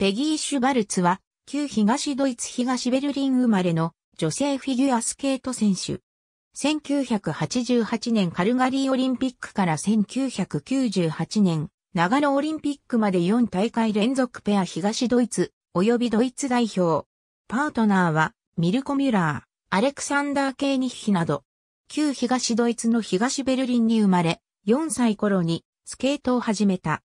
ペギー・シュバルツは、旧東ドイツ東ベルリン生まれの女性フィギュアスケート選手。1988年カルガリーオリンピックから1998年、長野オリンピックまで4大会連続ペア東ドイツ、及びドイツ代表。パートナーは、ミルコ・ミュラー、アレクサンダー・ケーニッヒなど、旧東ドイツの東ベルリンに生まれ、4歳頃にスケートを始めた。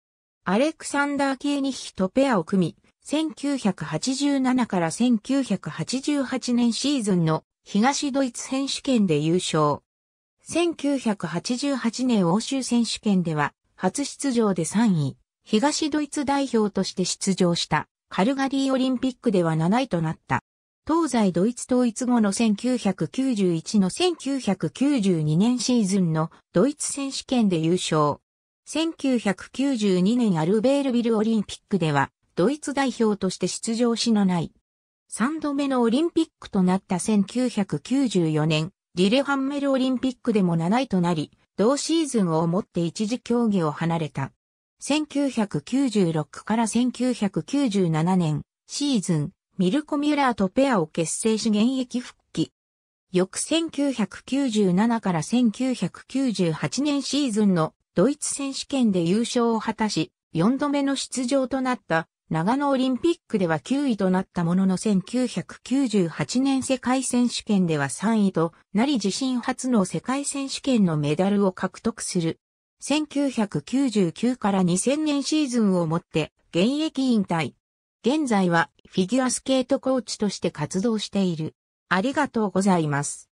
アレクサンダー・ケーニッヒとペアを組み、1987から1988年シーズンの東ドイツ選手権で優勝。1988年欧州選手権では初出場で3位、東ドイツ代表として出場したカルガリーオリンピックでは7位となった。東西ドイツ統一後の1991の1992年シーズンのドイツ選手権で優勝。1992年アルベールビルオリンピックではドイツ代表として出場しのない。3度目のオリンピックとなった1994年、リレハンメルオリンピックでも7位となり、同シーズンをもって一時競技を離れた。1996から1997年、シーズン、ミルコ・ミュラーとペアを結成し現役復帰。翌1997から1998年シーズンのドイツ選手権で優勝を果たし、4度目の出場となった長野オリンピックでは9位となったものの1998年世界選手権では3位となり自身初の世界選手権のメダルを獲得する。1999から2000年シーズンをもって現役引退。現在はフィギュアスケートコーチとして活動している。ありがとうございます。